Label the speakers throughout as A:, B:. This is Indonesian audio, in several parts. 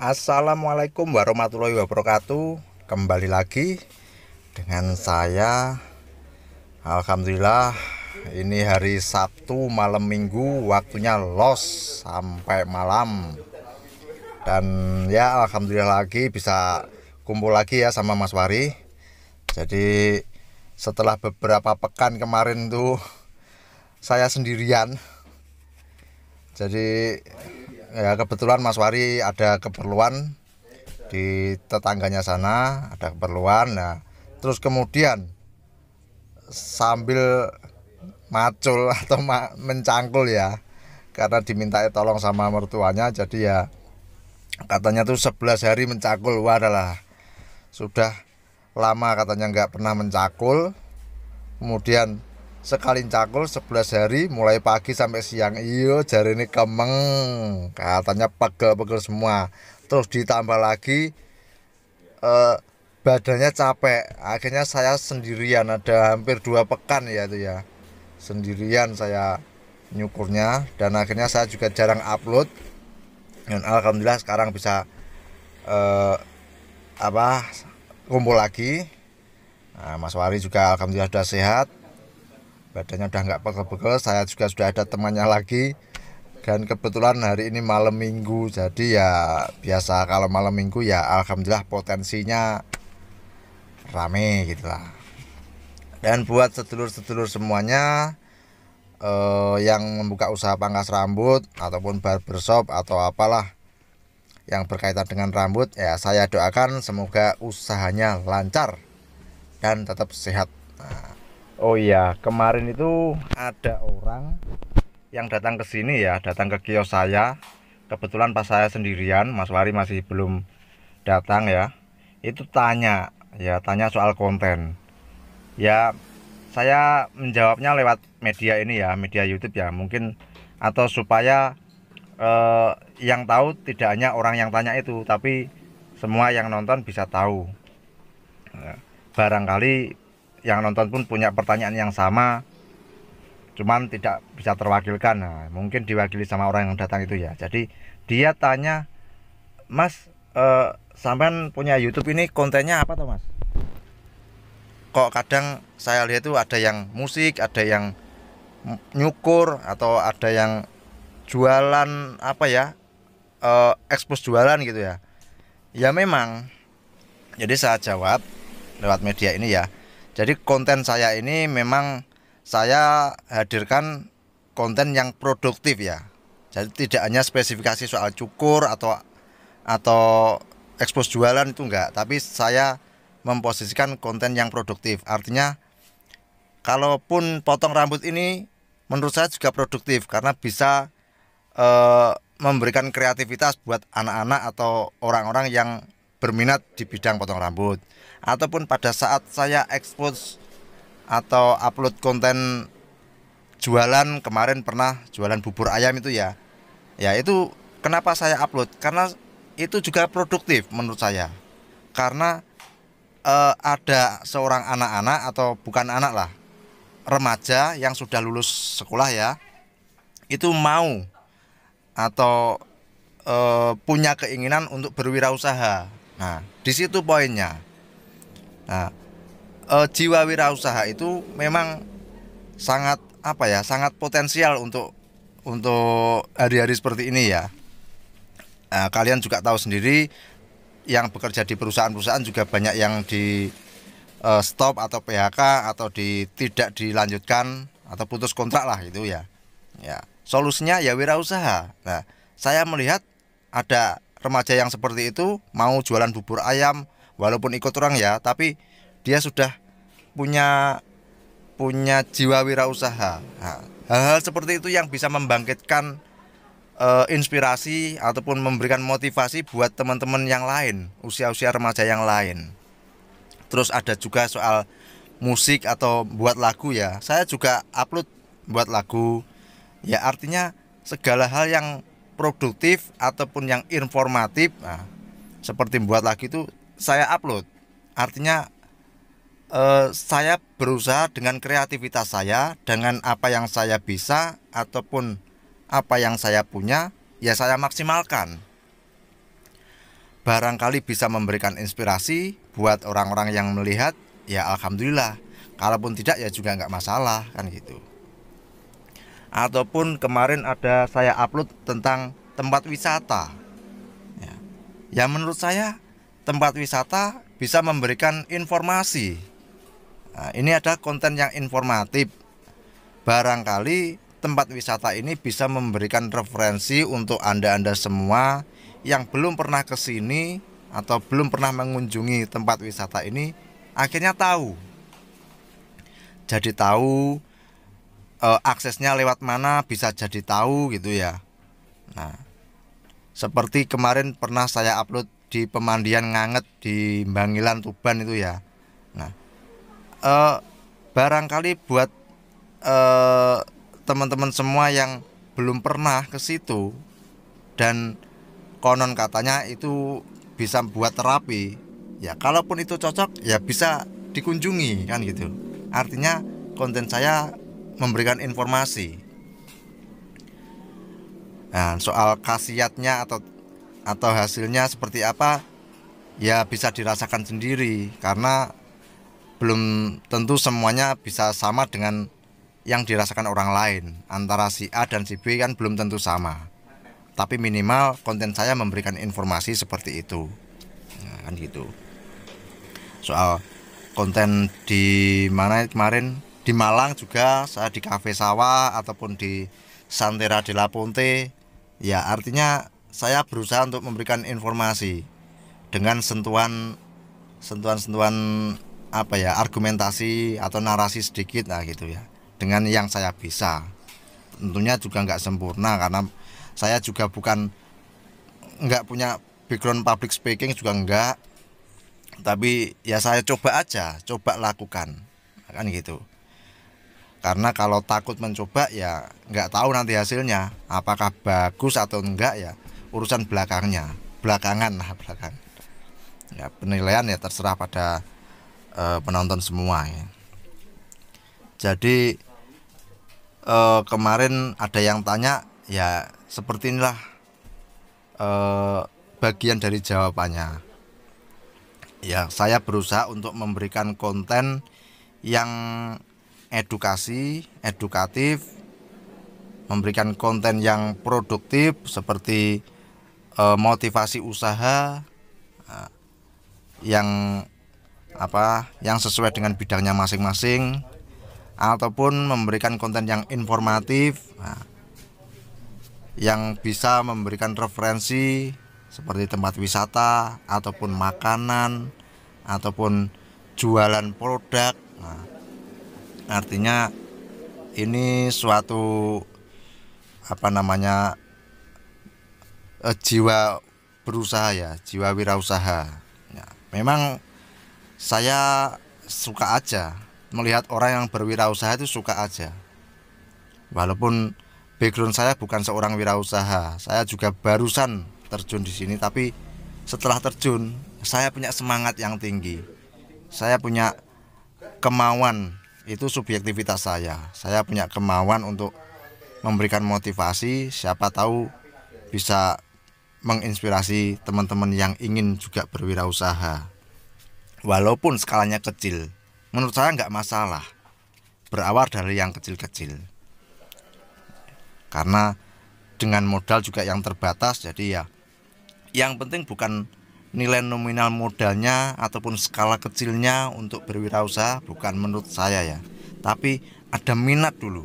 A: Assalamualaikum warahmatullahi wabarakatuh Kembali lagi dengan saya Alhamdulillah ini hari Sabtu malam minggu waktunya los sampai malam Dan ya Alhamdulillah lagi bisa kumpul lagi ya sama Mas Wari Jadi setelah beberapa pekan kemarin tuh saya sendirian jadi ya kebetulan Mas Wari ada keperluan di tetangganya sana ada keperluan nah terus kemudian sambil macul atau mencangkul ya karena dimintai tolong sama mertuanya jadi ya katanya tuh 11 hari mencangkul wah adalah sudah lama katanya nggak pernah mencakul kemudian sekali cakul 11 hari mulai pagi sampai siang iyo jari ini kemeng katanya pegel-pegel semua terus ditambah lagi eh, badannya capek akhirnya saya sendirian ada hampir dua pekan ya itu ya sendirian saya nyukurnya dan akhirnya saya juga jarang upload dan alhamdulillah sekarang bisa eh, apa kumpul lagi nah, Mas Wari juga alhamdulillah sudah sehat badannya udah nggak pegel-pegel saya juga sudah ada temannya lagi dan kebetulan hari ini malam minggu jadi ya biasa kalau malam minggu ya alhamdulillah potensinya rame gitu lah dan buat sedulur-sedulur semuanya eh, yang membuka usaha pangkas rambut ataupun barbershop atau apalah yang berkaitan dengan rambut ya saya doakan semoga usahanya lancar dan tetap sehat nah, Oh iya, kemarin itu ada orang yang datang ke sini ya, datang ke kios saya. Kebetulan pas saya sendirian, Mas Wari masih belum datang ya. Itu tanya, ya tanya soal konten. Ya saya menjawabnya lewat media ini ya, media YouTube ya, mungkin atau supaya eh, yang tahu tidak hanya orang yang tanya itu, tapi semua yang nonton bisa tahu. Ya, barangkali yang nonton pun punya pertanyaan yang sama cuman tidak bisa terwakilkan nah, mungkin diwakili sama orang yang datang itu ya jadi dia tanya mas eh, sampean punya YouTube ini kontennya apa tuh mas kok kadang saya lihat itu ada yang musik ada yang nyukur atau ada yang jualan apa ya eh, ekspos jualan gitu ya ya memang jadi saya jawab lewat media ini ya jadi konten saya ini memang saya hadirkan konten yang produktif ya. Jadi tidak hanya spesifikasi soal cukur atau atau ekspos jualan itu enggak, tapi saya memposisikan konten yang produktif. Artinya kalaupun potong rambut ini menurut saya juga produktif karena bisa e, memberikan kreativitas buat anak-anak atau orang-orang yang berminat di bidang potong rambut ataupun pada saat saya expose atau upload konten jualan kemarin pernah jualan bubur ayam itu ya ya itu kenapa saya upload karena itu juga produktif menurut saya karena eh, ada seorang anak-anak atau bukan anak lah remaja yang sudah lulus sekolah ya itu mau atau eh, punya keinginan untuk berwirausaha Nah, di situ poinnya. Nah, eh, jiwa wirausaha itu memang sangat apa ya, sangat potensial untuk untuk hari-hari seperti ini ya. Nah, kalian juga tahu sendiri yang bekerja di perusahaan-perusahaan juga banyak yang di eh, stop atau PHK atau di tidak dilanjutkan atau putus kontrak lah itu ya. Ya, solusinya ya wirausaha. Nah, saya melihat ada remaja yang seperti itu mau jualan bubur ayam walaupun ikut orang ya tapi dia sudah punya punya jiwa wirausaha hal-hal seperti itu yang bisa membangkitkan uh, inspirasi ataupun memberikan motivasi buat teman-teman yang lain usia-usia remaja yang lain terus ada juga soal musik atau buat lagu ya saya juga upload buat lagu ya artinya segala hal yang produktif ataupun yang informatif nah, seperti buat lagi itu saya upload artinya eh, saya berusaha dengan kreativitas saya dengan apa yang saya bisa ataupun apa yang saya punya ya saya maksimalkan barangkali bisa memberikan inspirasi buat orang-orang yang melihat ya alhamdulillah kalaupun tidak ya juga nggak masalah kan gitu ataupun kemarin ada saya upload tentang tempat wisata ya, ya menurut saya tempat wisata bisa memberikan informasi nah, ini ada konten yang informatif barangkali tempat wisata ini bisa memberikan referensi untuk anda-anda semua yang belum pernah ke sini atau belum pernah mengunjungi tempat wisata ini akhirnya tahu jadi tahu uh, aksesnya lewat mana bisa jadi tahu gitu ya. Nah, seperti kemarin pernah saya upload di pemandian nganget di Bangilan Tuban itu ya. Nah, eh, barangkali buat eh, teman-teman semua yang belum pernah ke situ dan konon katanya itu bisa buat terapi. Ya, kalaupun itu cocok ya bisa dikunjungi kan gitu. Artinya konten saya memberikan informasi nah, soal khasiatnya atau atau hasilnya seperti apa ya bisa dirasakan sendiri karena belum tentu semuanya bisa sama dengan yang dirasakan orang lain antara si A dan si B kan belum tentu sama tapi minimal konten saya memberikan informasi seperti itu nah, kan gitu soal konten di mana kemarin di Malang juga saya di Cafe Sawah ataupun di Santera de la Ponte ya artinya saya berusaha untuk memberikan informasi dengan sentuhan sentuhan-sentuhan apa ya argumentasi atau narasi sedikit lah gitu ya dengan yang saya bisa tentunya juga nggak sempurna karena saya juga bukan nggak punya background public speaking juga nggak tapi ya saya coba aja coba lakukan kan gitu karena kalau takut mencoba ya nggak tahu nanti hasilnya apakah bagus atau enggak ya urusan belakangnya belakangan lah belakang ya penilaian ya terserah pada e, penonton semua ya. jadi e, kemarin ada yang tanya ya seperti inilah e, bagian dari jawabannya ya saya berusaha untuk memberikan konten yang edukasi, edukatif, memberikan konten yang produktif seperti e, motivasi usaha e, yang apa yang sesuai dengan bidangnya masing-masing ataupun memberikan konten yang informatif e, yang bisa memberikan referensi seperti tempat wisata ataupun makanan ataupun jualan produk nah, artinya ini suatu apa namanya eh, jiwa berusaha ya jiwa wirausaha ya, memang saya suka aja melihat orang yang berwirausaha itu suka aja walaupun background saya bukan seorang wirausaha saya juga barusan terjun di sini tapi setelah terjun saya punya semangat yang tinggi saya punya kemauan itu subjektivitas saya. Saya punya kemauan untuk memberikan motivasi, siapa tahu bisa menginspirasi teman-teman yang ingin juga berwirausaha. Walaupun skalanya kecil, menurut saya nggak masalah. Berawal dari yang kecil-kecil. Karena dengan modal juga yang terbatas, jadi ya yang penting bukan nilai nominal modalnya ataupun skala kecilnya untuk berwirausaha bukan menurut saya ya tapi ada minat dulu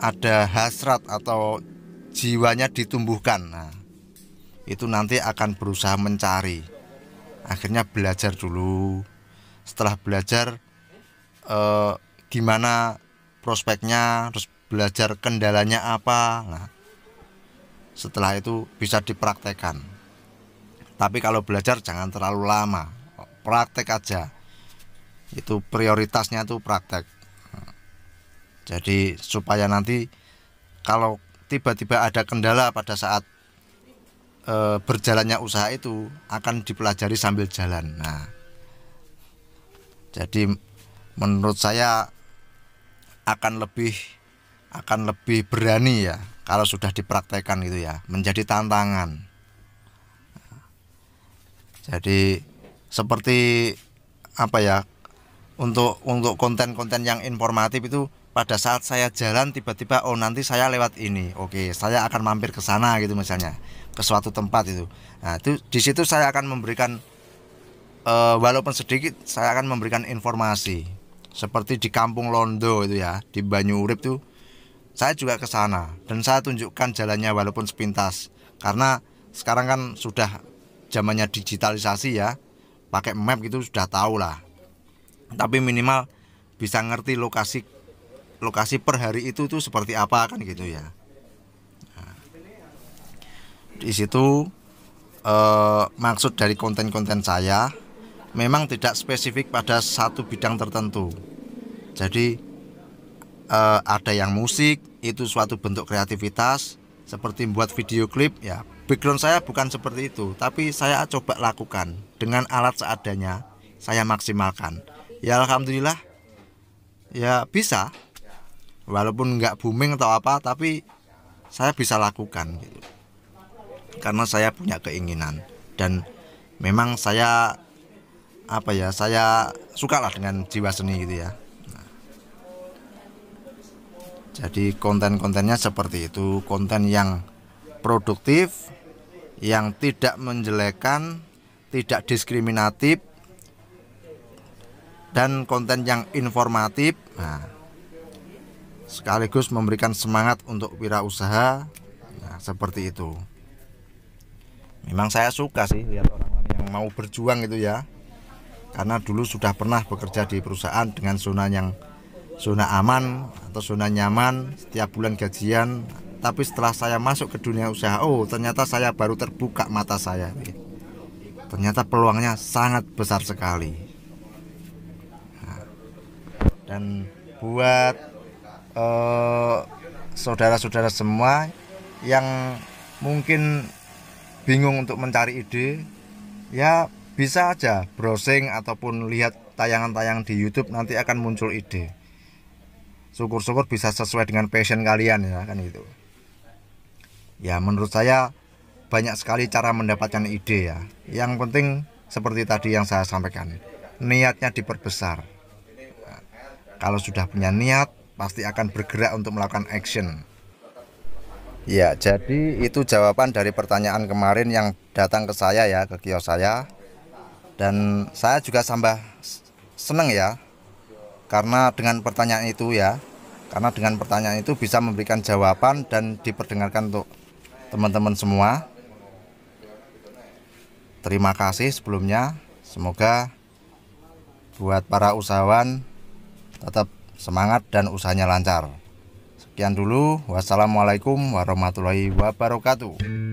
A: ada hasrat atau jiwanya ditumbuhkan nah, itu nanti akan berusaha mencari akhirnya belajar dulu setelah belajar eh, gimana prospeknya terus belajar kendalanya apa nah, setelah itu bisa dipraktekan. Tapi kalau belajar jangan terlalu lama, praktek aja. Itu prioritasnya tuh praktek. Jadi supaya nanti kalau tiba-tiba ada kendala pada saat e, berjalannya usaha itu akan dipelajari sambil jalan. Nah, jadi menurut saya akan lebih akan lebih berani ya kalau sudah dipraktekkan gitu ya menjadi tantangan jadi seperti apa ya untuk untuk konten-konten yang informatif itu pada saat saya jalan tiba-tiba oh nanti saya lewat ini oke saya akan mampir ke sana gitu misalnya ke suatu tempat itu nah itu di situ saya akan memberikan e, walaupun sedikit saya akan memberikan informasi seperti di kampung Londo itu ya di Banyu Urip tuh saya juga ke sana dan saya tunjukkan jalannya walaupun sepintas karena sekarang kan sudah zamannya digitalisasi ya pakai map gitu sudah tahu lah tapi minimal bisa ngerti lokasi lokasi per hari itu tuh seperti apa kan gitu ya nah, di situ eh, maksud dari konten-konten saya memang tidak spesifik pada satu bidang tertentu jadi eh, ada yang musik itu suatu bentuk kreativitas seperti membuat video klip ya background saya bukan seperti itu tapi saya coba lakukan dengan alat seadanya saya maksimalkan ya Alhamdulillah ya bisa walaupun nggak booming atau apa tapi saya bisa lakukan gitu karena saya punya keinginan dan memang saya apa ya saya suka lah dengan jiwa seni gitu ya jadi konten-kontennya seperti itu, konten yang produktif, yang tidak menjelekan, tidak diskriminatif, dan konten yang informatif. Nah, sekaligus memberikan semangat untuk wirausaha, nah, seperti itu. Memang saya suka sih lihat orang-orang yang mau berjuang itu ya, karena dulu sudah pernah bekerja di perusahaan dengan zona yang zona aman atau zona nyaman setiap bulan gajian tapi setelah saya masuk ke dunia usaha oh ternyata saya baru terbuka mata saya ternyata peluangnya sangat besar sekali nah. dan buat eh, saudara-saudara eh, semua yang mungkin bingung untuk mencari ide ya bisa aja browsing ataupun lihat tayangan-tayangan di YouTube nanti akan muncul ide syukur-syukur bisa sesuai dengan passion kalian ya kan itu. ya menurut saya banyak sekali cara mendapatkan ide ya yang penting seperti tadi yang saya sampaikan niatnya diperbesar kalau sudah punya niat pasti akan bergerak untuk melakukan action ya jadi itu jawaban dari pertanyaan kemarin yang datang ke saya ya ke kios saya dan saya juga sambah seneng ya karena dengan pertanyaan itu ya karena dengan pertanyaan itu bisa memberikan jawaban dan diperdengarkan untuk teman-teman semua terima kasih sebelumnya semoga buat para usahawan tetap semangat dan usahanya lancar sekian dulu wassalamualaikum warahmatullahi wabarakatuh